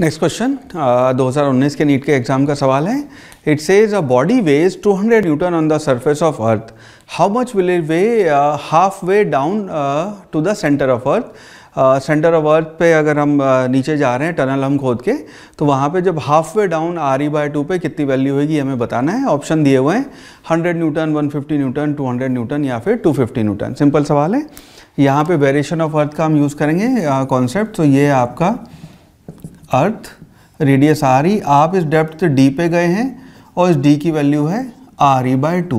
Next question 2019 के NEET के exam का सवाल है it says a body weighs 200 newton on the surface of earth how much will it weigh half way down to the centre of earth centre of earth पे अगर हम uh, नीचे जा रहे हैं टनल हम खोद के तो वहाँ पे जब half way down R E by two पे कितनी वैल्यू होगी हमें बताना है ऑप्शन दिए हुए हैं 100 न्यूटन 150 न्यूटन 200 न्यूटन या फिर 250 न्यूटन सिंपल सवाल है यहाँ पे वेरिएशन ऑफ अर्थ का हम यूज़ करेंगे कॉन्सेप्ट uh, तो ये आपका अर्थ रेडियस आर ई आप इस डेप्थ से डी पे गए हैं और इस डी की वैल्यू है आर ई बाई टू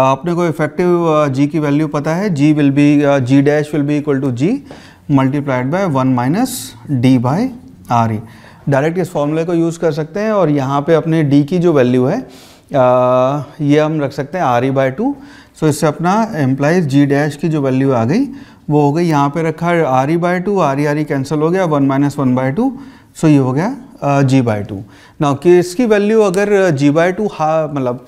आपने को इफेक्टिव जी की वैल्यू पता है g will be g dash will be equal to g multiplied by one minus d by R E direct इस फॉर्मूले को यूज़ कर सकते हैं और यहाँ पे अपने डी की जो वैल्यू है आ, ये हम रख सकते हैं R E by two so इससे अपना एम्प्लाइज जी डैश की जो वैल्यू आ गई वो हो गई यहाँ पे रखा है R E by two R E R E cancel हो गया one minus one by two so ये हो गया जी बाय टू ना कि इसकी वैल्यू अगर जी बाय टू हा मतलब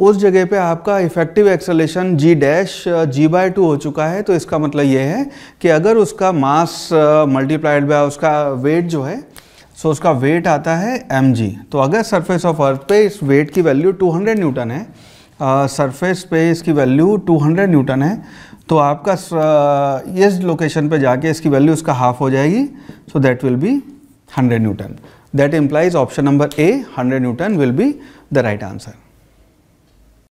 उस जगह पे आपका effective acceleration g dash g by two हो चुका है तो इसका मतलब ये है कि अगर उसका मास मल्टीप्लाइड बाय उसका वेट जो है सो so उसका वेट आता है एम तो अगर सरफेस ऑफ अर्थ पे इस वेट की वैल्यू 200 न्यूटन है सरफेस uh, पे इसकी वैल्यू 200 न्यूटन है तो आपका इस लोकेशन पे जाके इसकी वैल्यू उसका हाफ हो जाएगी so that will be 100 Newton. That implies option number A 100 Newton will be the right answer.